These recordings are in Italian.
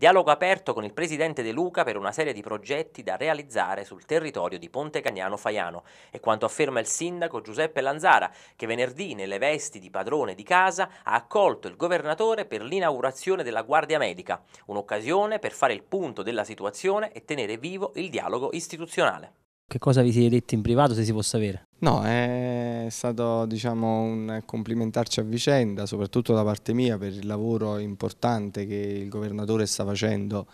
Dialogo aperto con il presidente De Luca per una serie di progetti da realizzare sul territorio di Ponte Cagnano Faiano. È quanto afferma il sindaco Giuseppe Lanzara, che venerdì, nelle vesti di padrone di casa, ha accolto il governatore per l'inaugurazione della Guardia Medica. Un'occasione per fare il punto della situazione e tenere vivo il dialogo istituzionale. Che cosa vi siete detti in privato, se si può sapere? No, è stato diciamo, un complimentarci a vicenda, soprattutto da parte mia per il lavoro importante che il governatore sta facendo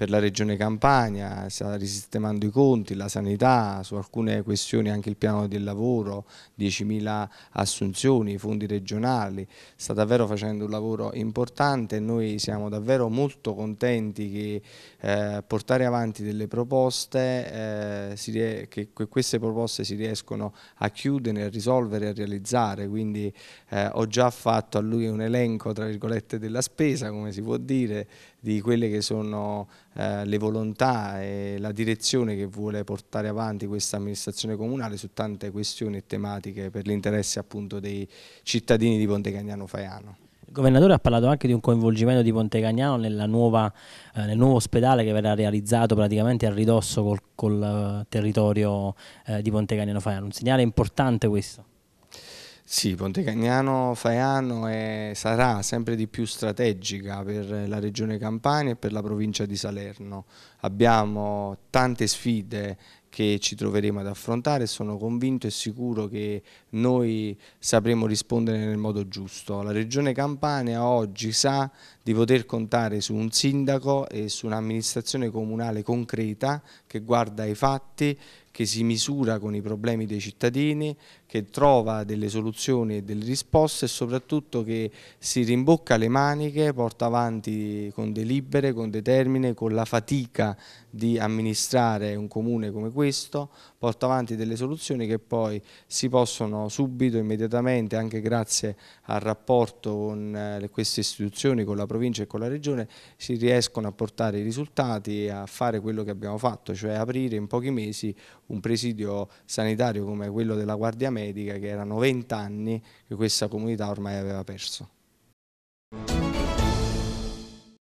per la regione Campania, sta risistemando i conti, la sanità, su alcune questioni anche il piano del lavoro, 10.000 assunzioni, i fondi regionali, sta davvero facendo un lavoro importante e noi siamo davvero molto contenti che eh, portare avanti delle proposte, eh, che queste proposte si riescono a a chiudere, a risolvere, a realizzare, quindi eh, ho già fatto a lui un elenco tra virgolette della spesa, come si può dire, di quelle che sono eh, le volontà e la direzione che vuole portare avanti questa amministrazione comunale su tante questioni e tematiche per l'interesse appunto dei cittadini di Ponte Cagnano Faiano. Il governatore ha parlato anche di un coinvolgimento di Pontecagnano nuova, eh, nel nuovo ospedale che verrà realizzato praticamente a ridosso col, col eh, territorio eh, di Pontecagnano Faiano. Un segnale importante questo. Sì, Pontecagnano Faiano è, sarà sempre di più strategica per la regione Campania e per la provincia di Salerno. Abbiamo tante sfide che ci troveremo ad affrontare. Sono convinto e sicuro che noi sapremo rispondere nel modo giusto. La Regione Campania oggi sa di poter contare su un sindaco e su un'amministrazione comunale concreta che guarda ai fatti, che si misura con i problemi dei cittadini, che trova delle soluzioni e delle risposte e soprattutto che si rimbocca le maniche, porta avanti con delibere, con determine, con la fatica di amministrare un comune come questo questo porta avanti delle soluzioni che poi si possono subito, immediatamente, anche grazie al rapporto con eh, queste istituzioni, con la provincia e con la regione, si riescono a portare i risultati e a fare quello che abbiamo fatto, cioè aprire in pochi mesi un presidio sanitario come quello della Guardia Medica che erano 20 anni che questa comunità ormai aveva perso.